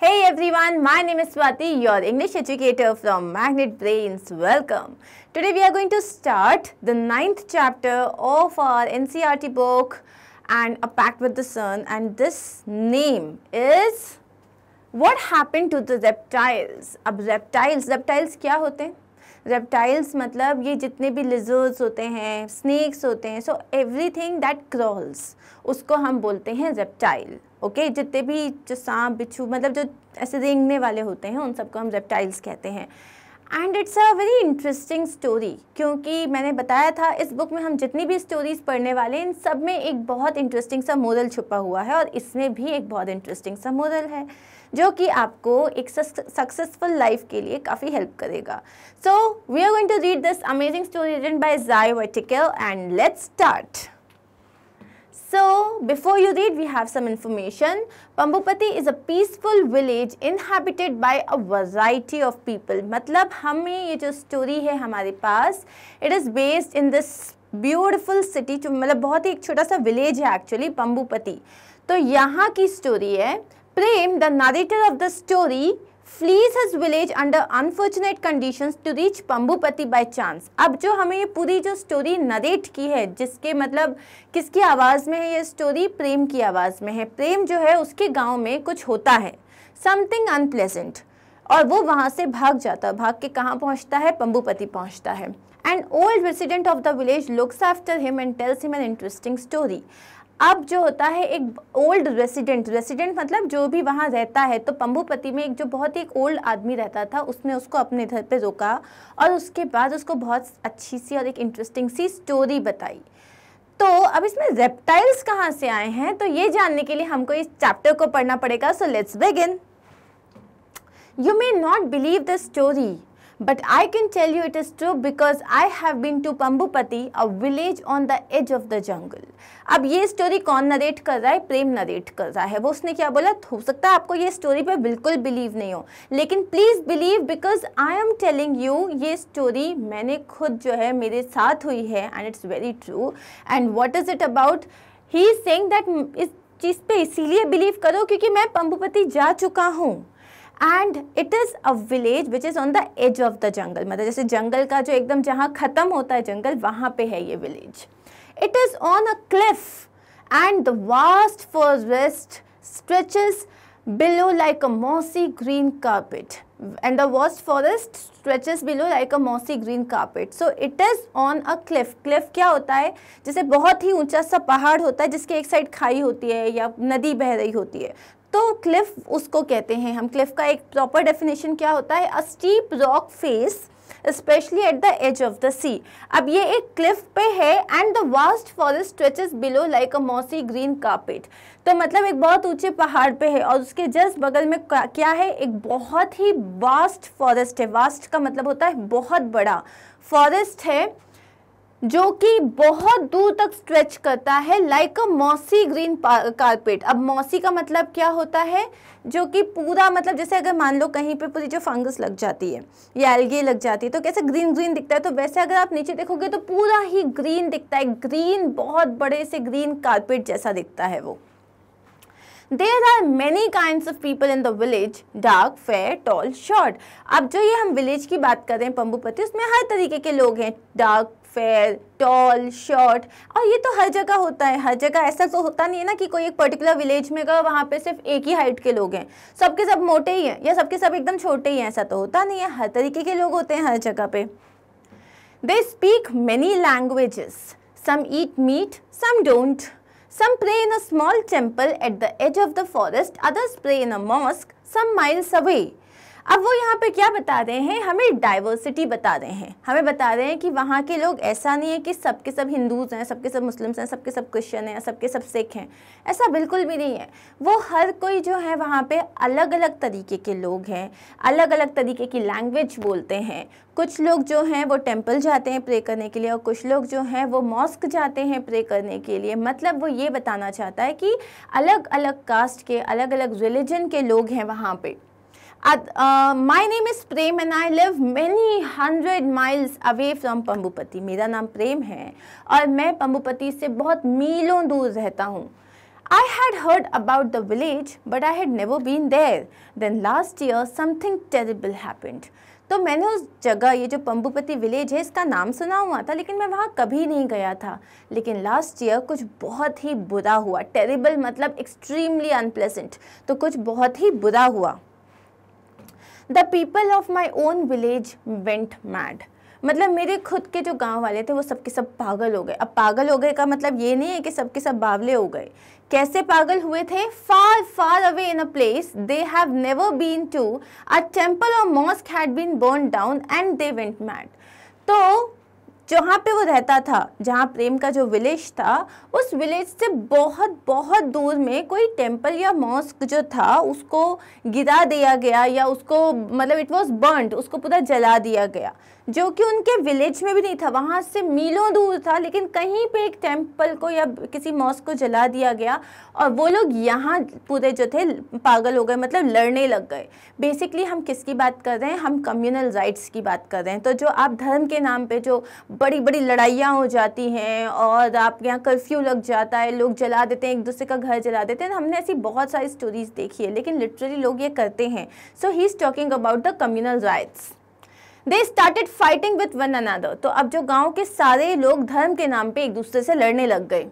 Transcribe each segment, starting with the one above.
Hey everyone, my name is Swati, your English educator from Magnet Brains. Welcome. Today we are going to start the ninth chapter of our NCERT book and A Pact with the Sun and this name is What Happened to the Reptiles? Ab reptiles, reptiles kya hote? Reptiles reptiles मतलब ये जितने भी लिजर्स होते हैं snacks होते हैं so everything that crawls उसको हम बोलते हैं रेप्टाइल ओके okay, जितने भी जो सांप बिच्छू मतलब जो ऐसे रेंगने वाले होते हैं उन सबको हम रेप्टाइल्स कहते हैं and it's a very interesting story क्योंकि मैंने बताया था इस बुक में हम जितनी भी स्टोरीज पढ़ने वाले हैं इन सब में एक बहुत इंटरेस्टिंग सा मोरल छुपा हुआ है और इसमें भी एक बहुत इंटरेस्टिंग सा मोरल है जो कि आपको एक सक्सेसफुल लाइफ के लिए काफ़ी हेल्प करेगा so we are going to read this amazing story written by Joy Vertical and let's start So before you read, we have some information. Pambupati is a peaceful village inhabited by a variety of people. मतलब हमें ये जो story है हमारे पास, it is based in this beautiful city. City मतलब बहुत ही एक छोटा सा village है actually, पम्बूपति तो यहाँ की story है प्रेम the narrator of the story flees his village under unfortunate conditions to reach पम्बुपति by chance. अब जो हमें ये पूरी जो स्टोरी नरेट की है जिसके मतलब किसकी आवाज़ में है ये स्टोरी प्रेम की आवाज़ में है प्रेम जो है उसके गांव में कुछ होता है समथिंग अनप्लेजेंट और वो वहाँ से भाग जाता है भाग के कहाँ पहुँचता है पम्बूपति पहुँचता है and old resident of the village looks after him and tells him an interesting story अब जो होता है एक ओल्ड रेसिडेंट रेसिडेंट मतलब जो भी वहाँ रहता है तो पंबुपति में एक जो बहुत ही एक ओल्ड आदमी रहता था उसने उसको अपने घर पे रोका और उसके बाद उसको बहुत अच्छी सी और एक इंटरेस्टिंग सी स्टोरी बताई तो अब इसमें रेप्टाइल्स कहाँ से आए हैं तो ये जानने के लिए हमको इस चैप्टर को पढ़ना पड़ेगा so let's begin you may not believe the story But I can tell you it is true because I have been to Pambupati, a village on the edge of the jungle. अब ये story कौन narrate कर रहा है प्रेम narrate कर रहा है वो उसने क्या बोला हो सकता है आपको ये स्टोरी पे बिल्कुल बिलीव नहीं हो लेकिन please believe because I am telling you ये स्टोरी मैंने खुद जो है मेरे साथ हुई है and it's very true and what is it about he saying that इस चीज़ पे इसीलिए बिलीव करो क्योंकि मैं पंबुपति जा चुका हूँ and it is a village which is on the edge of the jungle मतलब जैसे जंगल का जो एकदम जहाँ ख़त्म होता है जंगल वहाँ पे है ये village it is on a cliff and the vast forest west stretches below like a mossy green carpet and the vast forest stretches below like a mossy green carpet so it is on a cliff क्या होता है जैसे बहुत ही ऊंचा सा पहाड़ होता है जिसके एक साइड खाई होती है या नदी बह रही होती है तो क्लिफ उसको कहते हैं हम क्लिफ का एक प्रॉपर डेफिनेशन क्या होता है a steep rock face specially at the edge of the sea अब ये एक क्लिफ पे है and the vast forest stretches below like a mossy green carpet तो मतलब एक बहुत ऊंचे पहाड़ पे है और उसके जस्ट बगल में क्या है एक बहुत ही वास्ट फॉरेस्ट है वास्ट का मतलब होता है बहुत बड़ा फॉरेस्ट है जो कि बहुत दूर तक स्ट्रेच करता है like a mossy green carpet अब मौसी का मतलब क्या होता है जो कि पूरा मतलब जैसे अगर मान लो कहीं पे पूरी जो फंगस लग जाती है या एलगी लग जाती है तो कैसे ग्रीन ग्रीन दिखता है तो वैसे अगर आप नीचे देखोगे तो पूरा ही ग्रीन दिखता है ग्रीन बहुत बड़े से ग्रीन कारपेट जैसा दिखता है वो there are many kind of people in the village dark fair tall short अब जो ये हम विलेज की बात कर रहे हैं पम्बूपति उसमें हर तरीके के लोग हैं डार्क फेयर टॉल शॉर्ट और ये तो हर जगह होता है हर जगह ऐसा तो होता नहीं है ना कि कोई एक पर्टिकुलर विलेज में का वहाँ पे सिर्फ एक ही हाइट के लोग हैं सबके सब मोटे ही हैं या सबके सब एकदम छोटे ही हैं ऐसा तो होता नहीं है हर तरीके के लोग होते हैं हर जगह पे they speak many languages some eat meat some don't some pray in a small temple at the edge of the forest others pray in a mosque some miles away अब वो यहाँ पे क्या बता रहे हैं हमें डाइवर्सिटी बता रहे हैं हमें बता रहे हैं कि वहाँ के लोग ऐसा नहीं है कि सबके सब हिंदूज़ हैं सबके सब मुस्लिम्स हैं सबके सब क्रिश्चन हैं सबके सब सिख हैं ऐसा बिल्कुल भी नहीं है वो हर कोई जो है वहाँ पे अलग अलग तरीके के लोग हैं अलग अलग तरीके की लैंग्वेज बोलते हैं कुछ लोग जो हैं वो टेम्पल जाते हैं प्रे करने के लिए और कुछ लोग जो हैं वो मॉस्क जाते हैं प्रे करने के लिए मतलब वो ये बताना चाहता है कि अलग अलग कास्ट के अलग अलग रिलीजन के लोग हैं वहाँ पर Uh, my name is Prem and I live many hundred miles away from Pambupati. मेरा नाम प्रेम है और मैं पंबुपति से बहुत मीलों दूर रहता हूँ I had heard about the village but I had never been there. Then last year something terrible happened. तो मैंने उस जगह ये जो पम्बुपति विलेज है इसका नाम सुना हुआ था लेकिन मैं वहाँ कभी नहीं गया था लेकिन लास्ट ईयर कुछ बहुत ही बुरा हुआ टेरिबल मतलब एक्सट्रीमली अनप्लेसेंट तो कुछ बहुत ही बुरा हुआ the people of my own village went mad मतलब मेरे खुद के जो गांव वाले थे वो सबके सब पागल हो गए अब पागल हो गए का मतलब ये नहीं है कि सबके सब बावले हो गए कैसे पागल हुए थे far far away in a place they have never been to a temple और mosque had been burn down and they went mad तो जहाँ पे वो रहता था जहाँ प्रेम का जो विलेज था उस विलेज से बहुत बहुत दूर में कोई टेम्पल या मॉस्क जो था उसको गिरा दिया गया या उसको मतलब इट वॉज बर्नड उसको पूरा जला दिया गया जो कि उनके विलेज में भी नहीं था वहाँ से मीलों दूर था लेकिन कहीं पे एक टेम्पल को या किसी मॉस्क को जला दिया गया और वो लोग यहाँ पूरे जो थे पागल हो गए मतलब लड़ने लग गए बेसिकली हम किसकी बात कर रहे हैं हम कम्युनल राइट्स की बात कर रहे हैं तो जो आप धर्म के नाम पर जो बड़ी बड़ी लड़ाइयाँ हो जाती हैं और आपके यहाँ कर्फ्यू लग जाता है लोग जला देते हैं एक दूसरे का घर जला देते हैं तो हमने ऐसी बहुत सारी स्टोरीज देखी है लेकिन लिटरली लोग ये करते हैं so he is talking about the communal riots they started fighting with one another तो अब जो गांव के सारे लोग धर्म के नाम पे एक दूसरे से लड़ने लग गए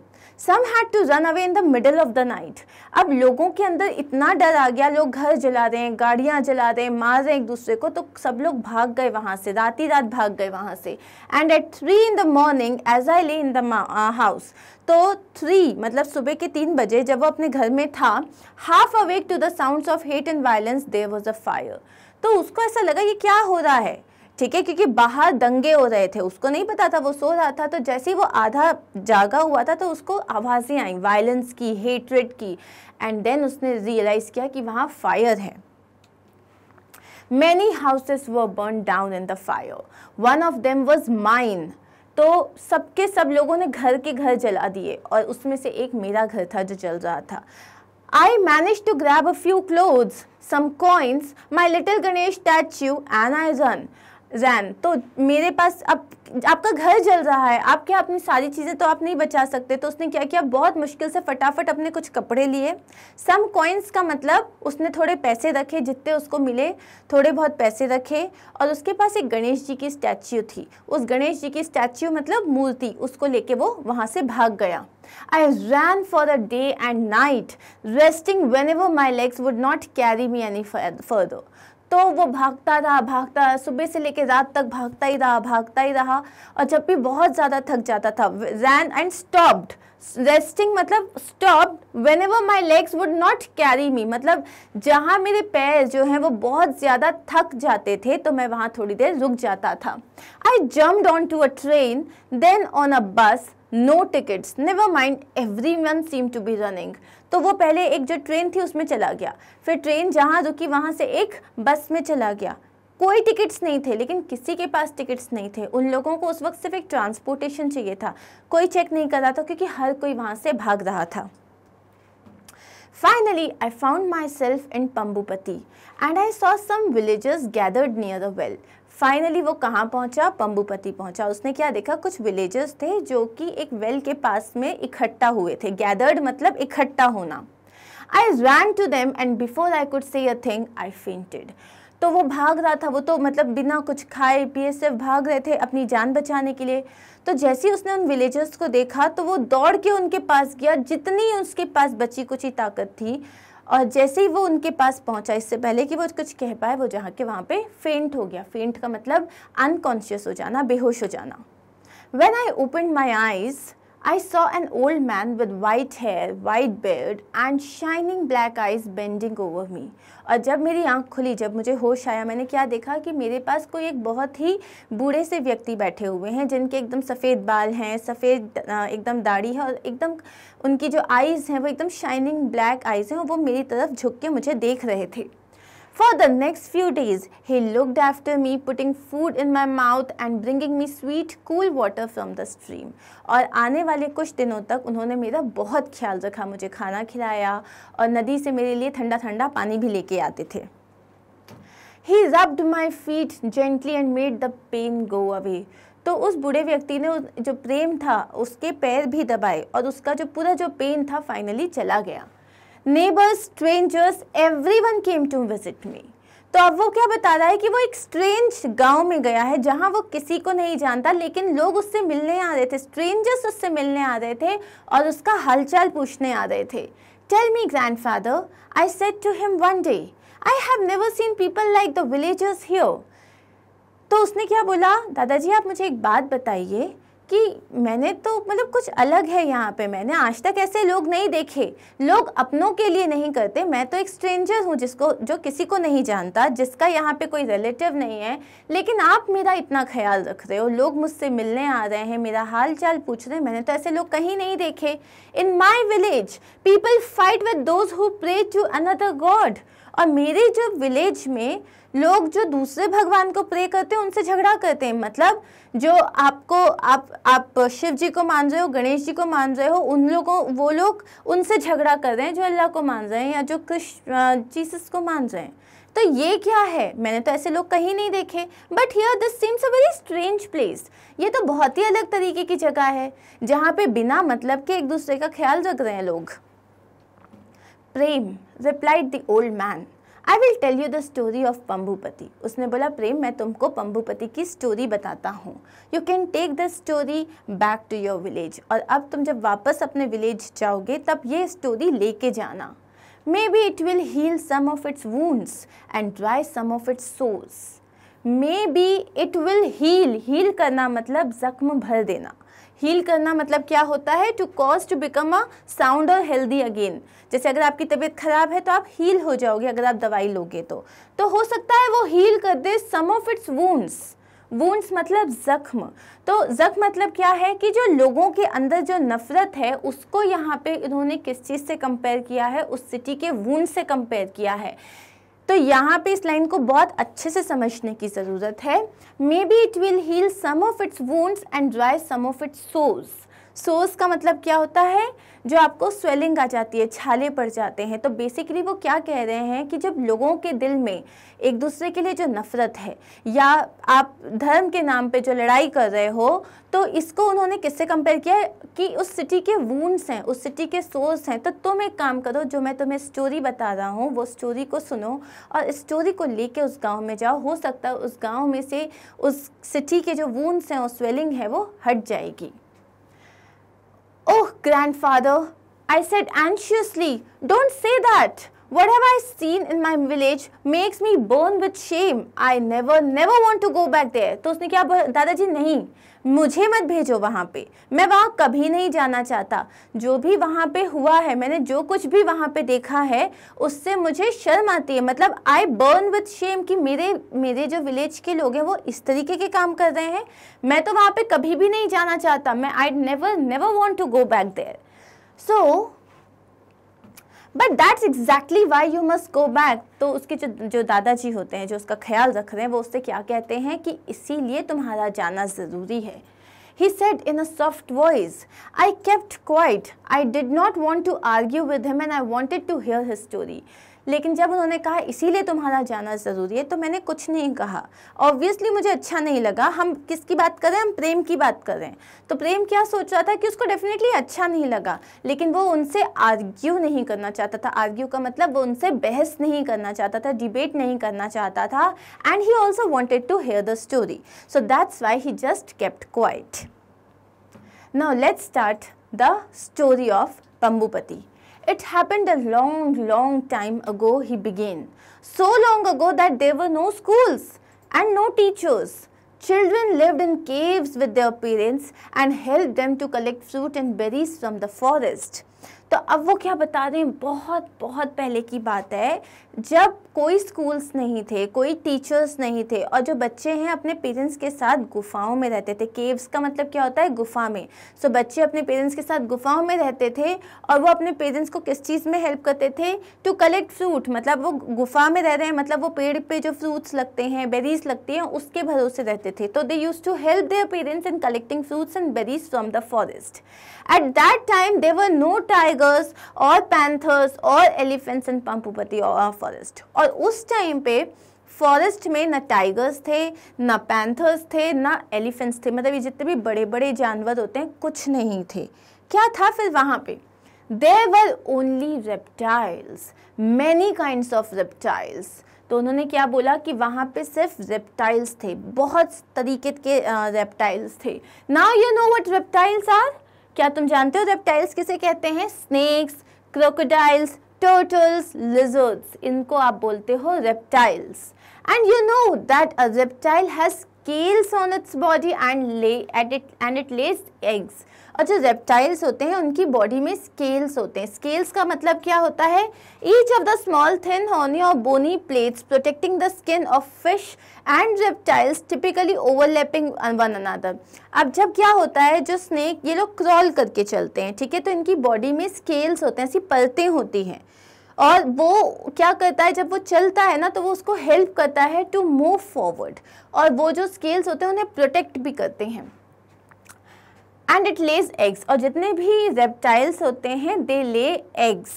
some had to run away in the middle of the night अब लोगों के अंदर इतना डर आ गया लोग घर जला रहे हैं गाड़ियाँ जला रहे हैं मार रहे हैं एक दूसरे को तो सब लोग भाग गए वहाँ से रात ही रात भाग गए वहाँ से and at three in the morning as I lay in the house तो थ्री मतलब सुबह के तीन बजे जब वो अपने घर में था half awake to the sound of hate and violence there was a fire तो उसको ऐसा लगा ये क्या हो रहा है ठीक है क्योंकि बाहर दंगे हो रहे थे उसको नहीं पता था वो सो रहा था तो जैसे ही वो आधा जागा हुआ था तो उसको आवाज़ें आई वायलेंस की हेटरेट की एंड देन उसने रियलाइज़ किया कि वहाँ फायर है many houses were burnt down in the fire one of them was mine तो सबके सब लोगों ने घर के घर जला दिए और उसमें से एक मेरा घर था जो जल रहा था I managed to grab a few clothes, some coins, my little Ganesh statue, and I run ran तो मेरे पास अब आपका घर जल रहा है आप क्या अपनी सारी चीज़ें तो आप नहीं बचा सकते तो उसने क्या किया बहुत मुश्किल से फटाफट अपने कुछ कपड़े लिए सम कॉइन्स का मतलब उसने थोड़े पैसे रखे जितने उसको मिले थोड़े बहुत पैसे रखे और उसके पास एक गणेश जी की स्टैच्यू थी उस गणेश जी की स्टैच्यू मतलब मूर्ति उसको लेके वो वहाँ से भाग गया I ran for a day and night resting whenever my legs would not carry me any further तो वो भागता रहा भागता सुबह से लेकर रात तक भागता ही रहा भागता ही रहा और जब भी बहुत ज़्यादा थक जाता था रैन एंड स्टॉप्ड रेस्टिंग मतलब stop whenever my legs would not carry me मतलब जहाँ मेरे पैर जो हैं वो बहुत ज़्यादा थक जाते थे तो मैं वहाँ थोड़ी देर रुक जाता था I jump on to a train then on a bus no tickets never mind everyone seem to be running तो वो पहले एक जो ट्रेन थी उसमें चला गया फिर ट्रेन जहाँ रुकी वहाँ से एक बस में चला गया कोई टिकट्स नहीं थे लेकिन किसी के पास टिकट्स नहीं थे उन लोगों को उस वक्त सिर्फ एक ट्रांसपोर्टेशन चाहिए था कोई चेक नहीं कर रहा था क्योंकि हर कोई वहाँ से भाग रहा था I found myself in Pambupati and I saw some villagers gathered near the well finally वो कहाँ पहुँचा पम्बूपति पहुँचा उसने क्या देखा कुछ विलेजर्स थे जो कि एक वेल के पास में इकट्ठा हुए थे गैदर्ड मतलब इकट्ठा होना I ran to them and before I could say a thing I fainted तो वो भाग रहा था वो तो मतलब बिना कुछ खाए पिए सिर्फ भाग रहे थे अपनी जान बचाने के लिए तो जैसे ही उसने उन विलेजर्स को देखा तो वो दौड़ के उनके पास गया जितनी उसके पास बची कुछ ही ताकत थी और जैसे ही वो उनके पास पहुंचा इससे पहले कि वो कुछ कह पाए वो जहाँ के वहाँ पे फेंट हो गया फेंट का मतलब अनकॉन्शियस हो जाना बेहोश हो जाना when I open my eyes I saw an old man with white hair, white beard and shining black eyes bending over me. और जब मेरी आँख खुली जब मुझे होश आया मैंने क्या देखा कि मेरे पास कोई एक बहुत ही बूढ़े से व्यक्ति बैठे हुए हैं जिनके एकदम सफ़ेद बाल हैं सफ़ेद एकदम दाढ़ी है और एकदम उनकी जो आइज़ हैं वो एकदम शाइनिंग ब्लैक आइज़ हैं वो मेरी तरफ झुक के मुझे देख रहे थे For the next few days, he looked after me, putting food in my mouth and bringing me sweet, cool water from the stream. और आने वाले कुछ दिनों तक उन्होंने मेरा बहुत ख्याल रखा मुझे खाना खिलाया और नदी से मेरे लिए ठंडा ठंडा पानी भी लेके आते थे He rubbed my feet gently and made the pain go away. तो उस बूढ़े व्यक्ति ने जो प्रेम था उसके पैर भी दबाए और उसका जो पूरा जो पेन था फाइनली चला गया neighbours strangers everyone came to visit me तो अब वो क्या बता रहा है कि वो एक स्ट्रेंज गांव में गया है जहां वो किसी को नहीं जानता लेकिन लोग उससे मिलने आ रहे थे स्ट्रेंजर्स उससे मिलने आ रहे थे और उसका हालचाल पूछने आ रहे थे tell me grandfather I said to him one day I have never seen people like the villagers here तो उसने क्या बोला दादाजी आप मुझे एक बात बताइए कि मैंने तो मतलब कुछ अलग है यहाँ पे मैंने आज तक ऐसे लोग नहीं देखे लोग अपनों के लिए नहीं करते मैं तो एक स्ट्रेंजर हूँ जिसको जो किसी को नहीं जानता जिसका यहाँ पे कोई रिलेटिव नहीं है लेकिन आप मेरा इतना ख्याल रख रहे हो लोग मुझसे मिलने आ रहे हैं मेरा हाल चाल पूछ रहे हैं मैंने तो ऐसे लोग कहीं नहीं देखे in my village people fight with those who pray to another god और मेरे जो विलेज में लोग जो दूसरे भगवान को प्रे करते हैं उनसे झगड़ा करते हैं मतलब जो आपको आप आप शिव जी को मान रहे हो गणेश जी को मान रहे हो उन लोगों वो लोग उनसे झगड़ा कर रहे हैं जो अल्लाह को मान रहे हैं या जो कृष्ण जीसस को मान रहे हैं तो ये क्या है मैंने तो ऐसे लोग कहीं नहीं देखे but here this seems a very strange place ये तो बहुत ही अलग तरीके की जगह है जहाँ पे बिना मतलब के एक दूसरे का ख्याल रख रहे हैं लोग Prem replied the old man I will tell you the story of Pambupati उसने बोला प्रेम मैं तुमको पम्बूपति की स्टोरी बताता हूँ you can take the story back to your village और अब तुम जब वापस अपने विलेज जाओगे तब ये स्टोरी लेके जाना maybe it will heal some of its wounds and dry some of its sores maybe it will heal heal करना मतलब जख्म भर देना हील करना मतलब क्या होता है to cause to become a sound और हेल्दी अगेन जैसे अगर आपकी तबीयत खराब है तो आप हील हो जाओगे अगर आप दवाई लोगे तो तो हो सकता है वो हील कर दे some of its wounds wounds मतलब जख्म तो जख्म मतलब क्या है कि जो लोगों के अंदर जो नफ़रत है उसको यहाँ पे इन्होंने किस चीज़ से कंपेयर किया है उस सिटी के वूंड से कंपेयर किया है तो यहाँ पे इस लाइन को बहुत अच्छे से समझने की ज़रूरत है मे maybe it will heal some of its wounds and dry some of it's सोज सोस का मतलब क्या होता है जो आपको स्वेलिंग आ जाती है छाले पड़ जाते हैं तो बेसिकली वो क्या कह रहे हैं कि जब लोगों के दिल में एक दूसरे के लिए जो नफ़रत है या आप धर्म के नाम पे जो लड़ाई कर रहे हो तो इसको उन्होंने किससे कंपेयर किया है कि उस सिटी के वूंड्स हैं उस सिटी के सोर्स हैं तो तुम एक काम करो जो मैं तुम्हें स्टोरी बता रहा हूँ वो स्टोरी को सुनो और स्टोरी को लेके उस गांव में जाओ हो सकता है उस गांव में से उस सिटी के जो वूंड्स हैं और स्वेलिंग है वो हट जाएगी Oh, grandfather, I said anxiously, don't say that. What have I seen in my village makes me burn with shame. I never, never want to go back there. तो उसने क्या दादाजी नहीं मुझे मत भेजो वहाँ पे मैं वहाँ कभी नहीं जाना चाहता जो भी वहाँ पे हुआ है मैंने जो कुछ भी वहाँ पे देखा है उससे मुझे शर्म आती है मतलब आई बर्न विथ शेम कि मेरे मेरे जो विलेज के लोग हैं वो इस तरीके के काम कर रहे हैं मैं तो वहाँ पे कभी भी नहीं जाना चाहता मैं I never never want to go back there so but that's exactly why you must go back तो उसके जो जो दादाजी होते हैं जो उसका ख्याल रख रहे हैं वो उससे क्या कहते हैं कि इसीलिए तुम्हारा जाना ज़रूरी है he said in a soft voice I kept quiet I did not want to argue with him and I wanted to hear his story लेकिन जब उन्होंने कहा इसीलिए तुम्हारा जाना ज़रूरी है तो मैंने कुछ नहीं कहा ऑब्वियसली मुझे अच्छा नहीं लगा हम किसकी बात कर रहे हैं हम प्रेम की बात कर रहे हैं तो प्रेम क्या सोच रहा था कि उसको डेफिनेटली अच्छा नहीं लगा लेकिन वो उनसे आर्ग्यू नहीं करना चाहता था आर्ग्यू का मतलब वो उनसे बहस नहीं करना चाहता था डिबेट नहीं करना चाहता था and he also wanted to hear the story so that's why he just kept quiet now let's start the story of Pambupati It happened a long, long time ago, he began. So long ago that there were no schools and no teachers. Children lived in caves with their parents and helped them to collect fruit and berries from the forest. तो अब वो क्या बता रहे हैं बहुत बहुत पहले की बात है जब कोई स्कूल्स नहीं थे कोई टीचर्स नहीं थे और जो बच्चे हैं अपने पेरेंट्स के साथ गुफाओं में रहते थे केव्स का मतलब क्या होता है गुफा में सो so, बच्चे अपने पेरेंट्स के साथ गुफाओं में रहते थे और वो अपने पेरेंट्स को किस चीज़ में हेल्प करते थे टू कलेक्ट फ्रूट मतलब वो गुफा में रह रहे हैं मतलब वो पेड़ पे जो फ्रूट्स लगते हैं बेरीज लगती हैं उसके भरोसे रहते थे तो they used to help their parents in collecting fruits and berries from the forest at that time there were no tigers और पैंथर्स और एलिफेंट्स इन पंपूपति फॉरेस्ट और और उस टाइम पे फॉरेस्ट में ना टाइगर्स थे ना पैंथर्स थे ना एलिफेंट्स थे मतलब ये जितने भी बड़े बड़े जानवर होते हैं कुछ नहीं थे क्या था फिर वहाँ पे there were only reptiles many kind of reptiles तो उन्होंने क्या बोला कि वहाँ पे सिर्फ रेप्टाइल्स थे बहुत तरीके के रेप्टाइल्स थे now you know what reptiles are क्या तुम जानते हो रेप्टाइल्स किसे कहते हैं स्नेक्स क्रोकोडाइल्स turtles, lizards. इनको आप बोलते हो reptiles. And you know that a reptile has scales on its body and lay at it and it lays eggs. और जो रेप्टाइल्स होते हैं उनकी बॉडी में स्केल्स होते हैं स्केल्स का मतलब क्या होता है each of the small thin horny और bony plates protecting the skin of fish and reptiles typically overlapping one another अब जब क्या होता है जो स्नेक ये लोग क्रॉल करके चलते हैं ठीक है तो इनकी बॉडी में स्केल्स होते हैं ऐसी परतें होती हैं और वो क्या करता है जब वो चलता है ना तो वो उसको हेल्प करता है टू मूव फॉरवर्ड और वो जो स्केल्स होते हैं उन्हें प्रोटेक्ट भी करते हैं एंड इट लेज एग्स और जितने भी रेप्टाइल्स होते हैं they lay eggs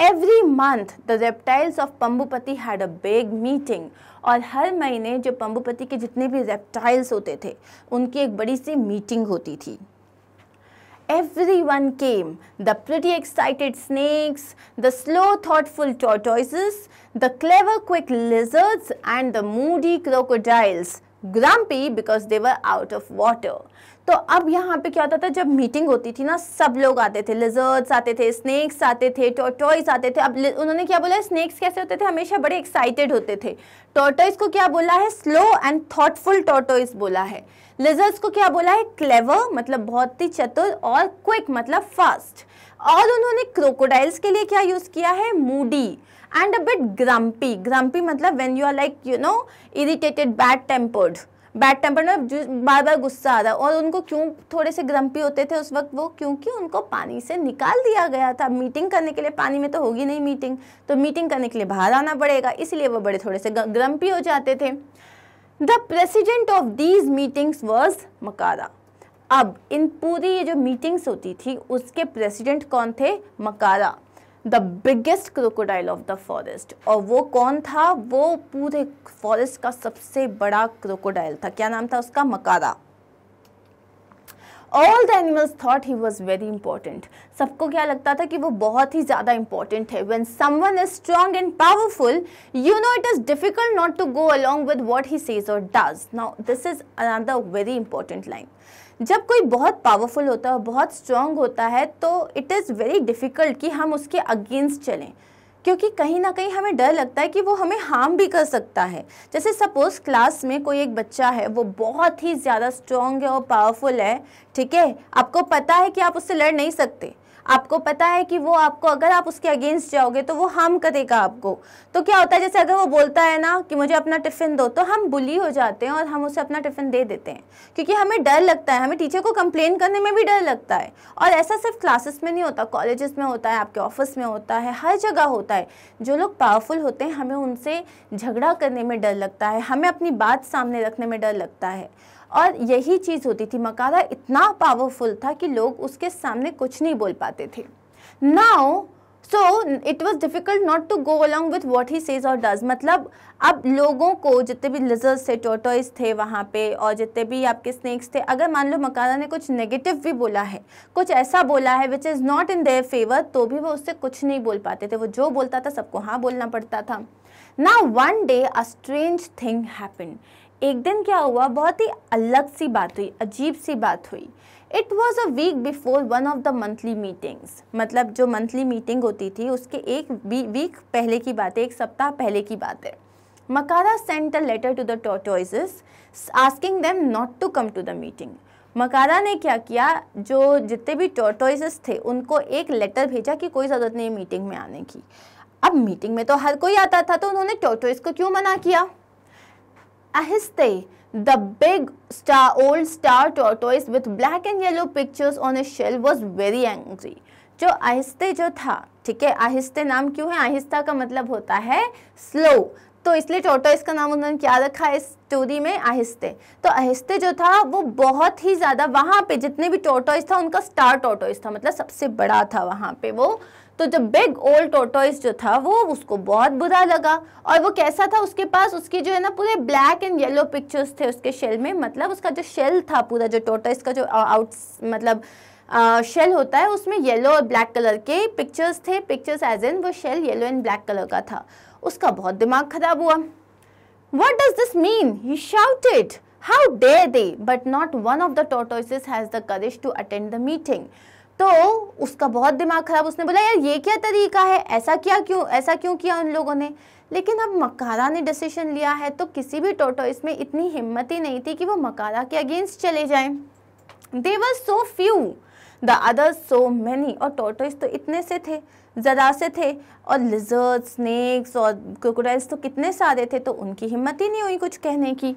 every month the reptiles of Pambupati had a big meeting और हर महीने जो पम्बूपति के जितने भी रेप्टाइल्स होते थे उनकी एक बड़ी सी मीटिंग होती थी everyone came the pretty excited snakes the slow thoughtful tortoise the clever quick lizards and the moody crocodiles grumpy because they were out of water तो अब यहाँ पे क्या होता था जब मीटिंग होती थी ना सब लोग आते थे लिजर्ड्स आते थे स्नैक्स आते थे टोटॉइस आते थे अब उन्होंने क्या बोला स्नैक्स कैसे होते थे हमेशा बड़े एक्साइटेड होते थे टोटॉइस को क्या बोला है स्लो एंड थॉटफुल टोटॉइस बोला है लिजर्ड्स को क्या बोला है क्लेवर मतलब बहुत ही चतुर और क्विक मतलब फास्ट और उन्होंने क्रोकोडाइल्स के लिए क्या यूज़ किया है moody and a bit grumpy grumpy मतलब when you are like you know irritated bad tempered bad temper में बार बार गुस्सा आ रहा और उनको क्यों थोड़े से ग्रम्पी होते थे उस वक्त वो क्योंकि उनको पानी से निकाल दिया गया था मीटिंग करने के लिए पानी में तो होगी नहीं मीटिंग तो मीटिंग करने के लिए बाहर आना पड़ेगा इसलिए वो बड़े थोड़े से ग्रम्पी हो जाते थे the president of these meetings was Makara अब इन पूरी ये जो मीटिंग्स होती थी उसके प्रेसिडेंट कौन थे Makara the biggest crocodile of the forest और वो कौन था वो पूरे फॉरेस्ट का सबसे बड़ा क्रोकोडाइल था क्या नाम था उसका Makara all the animals thought he was very important सबको क्या लगता था कि वो बहुत ही ज़्यादा इंपॉर्टेंट है when someone is strong and powerful you know it is difficult not to go along with what he says और does now this is another very important line जब कोई बहुत पावरफुल होता है बहुत स्ट्रांग होता है तो इट इज़ वेरी डिफ़िकल्ट कि हम उसके अगेंस्ट चलें क्योंकि कहीं ना कहीं हमें डर लगता है कि वो हमें हार्म भी कर सकता है जैसे सपोज़ क्लास में कोई एक बच्चा है वो बहुत ही ज़्यादा स्ट्रॉन्ग है और पावरफुल है ठीक है आपको पता है कि आप उससे लड़ नहीं सकते आपको पता है कि वो आपको अगर आप उसके अगेंस्ट जाओगे तो वो हार्म करेगा आपको तो क्या होता है जैसे अगर वो बोलता है ना कि मुझे अपना टिफ़िन दो तो हम बुली हो जाते हैं और हम उसे अपना टिफ़िन दे देते हैं क्योंकि हमें डर लगता है हमें टीचर को कंप्लेन करने में भी डर लगता है और ऐसा सिर्फ क्लासेस में नहीं होता कॉलेजेस में होता है आपके ऑफिस में होता है हर जगह होता है जो लोग पावरफुल होते हैं हमें उनसे झगड़ा करने में डर लगता है हमें अपनी बात सामने रखने में डर लगता है और यही चीज़ होती थी मकारा इतना पावरफुल था कि लोग उसके सामने कुछ नहीं बोल पाते थे now so it was difficult not to go along with what he says और डज मतलब अब लोगों को जितने भी लिजर्स थे टोटोइस थे वहाँ पे और जितने भी आपके स्नैक्स थे अगर मान लो मकाना ने कुछ नेगेटिव भी बोला है कुछ ऐसा बोला है which is not in their favour तो भी वो उससे कुछ नहीं बोल पाते थे वो जो बोलता था सबको हाँ बोलना पड़ता था ना one day a strange thing happen एक दिन क्या हुआ बहुत ही अलग सी बात हुई अजीब सी बात हुई it was a week before one of the monthly meetings मतलब जो मंथली मीटिंग होती थी उसके एक वीक पहले की बात है एक सप्ताह पहले की बात है Makara sent a letter to the tortoises asking them not to come to the meeting Makara ने क्या किया जो जितने भी टोटोइजेस थे उनको एक लेटर भेजा कि कोई ज़रूरत नहीं मीटिंग में आने की अब मीटिंग में तो हर कोई आता था तो उन्होंने टोटोइस को क्यों मना किया Ahiste, the big star old star tortoise with black and yellow pictures on his shell was very angry. जो आहिस्ते जो था ठीक है आहिस्ते नाम क्यों है आहिस्ता का मतलब होता है स्लो तो इसलिए टोटोइस का नाम उन्होंने क्या रखा है इस स्टोरी में आहिस्ते तो आहिस्ते जो था वो बहुत ही ज़्यादा वहाँ पे जितने भी टोटोइस था उनका स्टार टोटोइस था मतलब सबसे बड़ा था वहाँ पे वो तो जो बिग ओल्ड टोटोइस जो था वो उसको बहुत बुरा लगा और वो कैसा था उसके पास उसकी जो है ना पूरे ब्लैक एंड येलो पिक्चर्स थे उसके शेल में मतलब उसका जो शेल था पूरा जो टोटोइस का जो आउट uh, मतलब शेल uh, होता है उसमें येलो और ब्लैक कलर के पिक्चर्स थे पिक्चर्स एज इन वो shell yellow and black colour का था उसका बहुत दिमाग खराब हुआ what does this mean he shouted how dare they but not one of the tortoises has the courage to attend the meeting तो उसका बहुत दिमाग खराब उसने बोला यार ये क्या तरीका है ऐसा क्या क्यों ऐसा क्यों किया उन लोगों ने लेकिन अब मकारा ने डिसीजन लिया है तो किसी भी टोटोइस में इतनी हिम्मत ही नहीं थी कि वो मकारा के अगेंस्ट चले they there were so few the other so many और टोटोइ तो इतने से थे ज़रा से थे और लिजर्ड स्नैक्स और क्रोकोडाइल्स तो कितने सारे थे तो उनकी हिम्मत ही नहीं हुई कुछ कहने की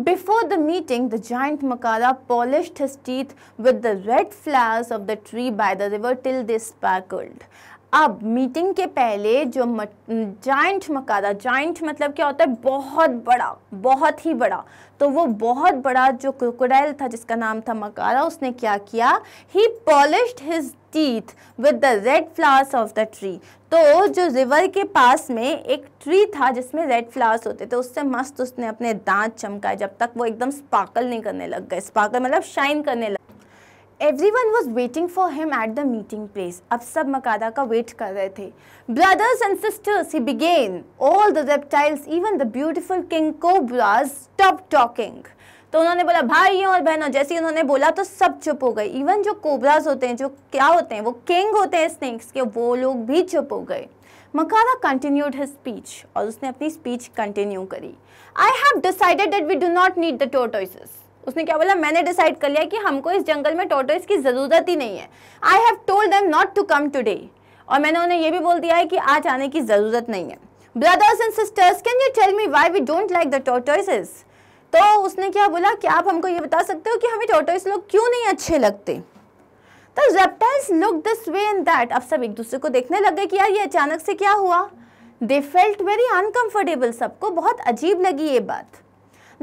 Before the meeting, the giant Makara polished his teeth with the red flowers of the tree by the river till they sparkled. अब मीटिंग के पहले जो जॉइंट मकादा जॉइंट मतलब क्या होता है बहुत बड़ा बहुत ही बड़ा तो वो बहुत बड़ा जो क्रोकोडाइल था जिसका नाम था मकादा उसने क्या किया he polished his teeth with the red flowers of the tree तो जो रिवर के पास में एक ट्री था जिसमें रेड फ्लावर्स होते थे उससे मस्त उसने अपने दांत चमकाए जब तक वो एकदम स्पार्कल नहीं करने लग गए स्पार्कल मतलब शाइन करने लग everyone was waiting for him at the meeting place अब सब मकादा का वेट कर रहे थे brothers and sisters he began all the reptiles even the beautiful king cobras stop talking तो उन्होंने बोला भाइयों और बहनों जैसे उन्होंने बोला तो सब चुप हो गए इवन जो कोबराज होते हैं जो क्या होते हैं वो किंग होते हैं स्नेक्स के वो लोग भी चुप हो गए मकारा कंटिन्यूड हिज स्पीच और उसने अपनी स्पीच कंटिन्यू करी I have decided that we do not need the tortoises उसने क्या बोला मैंने डिसाइड कर लिया कि हमको इस जंगल में टोटोइस की ज़रूरत ही नहीं है I have told them not to come today और मैंने उन्हें यह भी बोल दिया है कि आज आने की ज़रूरत नहीं है brothers and sisters can you tell me why we don't like the tortoises तो उसने क्या बोला कि आप हमको ये बता सकते हो कि हमें टोटोइस लोग क्यों नहीं अच्छे लगते तो reptiles look this way in that अब सब एक दूसरे को देखने लग गए कि यार ये अचानक से क्या हुआ दे फेल्ट वेरी अनकम्फर्टेबल सबको बहुत अजीब लगी ये बात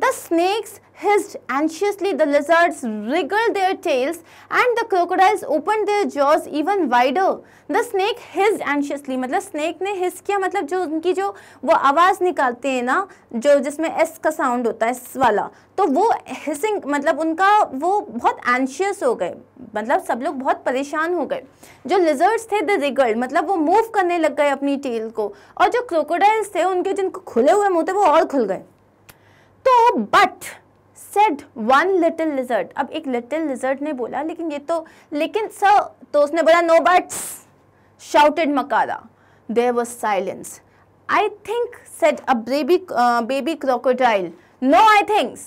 The snakes hissed anxiously, the lizards wriggled their tails, and the crocodiles opened their jaws even wider. The snake hissed anxiously, matlab snake ne hiss kiya matlab jo unki jo wo awaaz nikalte हैं na jo jisme s ka sound hota hai s wala to wo hissing matlab unka wo bahut anxious ho gaye matlab sab log bahut pareshan ho gaye jo lizards the they wriggled matlab wo move karne lag gaye apni tail ko aur jo crocodiles the unke jinko khule hue muh the wo aur khul gaye तो but said one little lizard अब एक little lizard ने बोला लेकिन ये तो लेकिन sir तो उसने बोला no buts shouted Makara there was silence I think said a baby baby crocodile no I thinks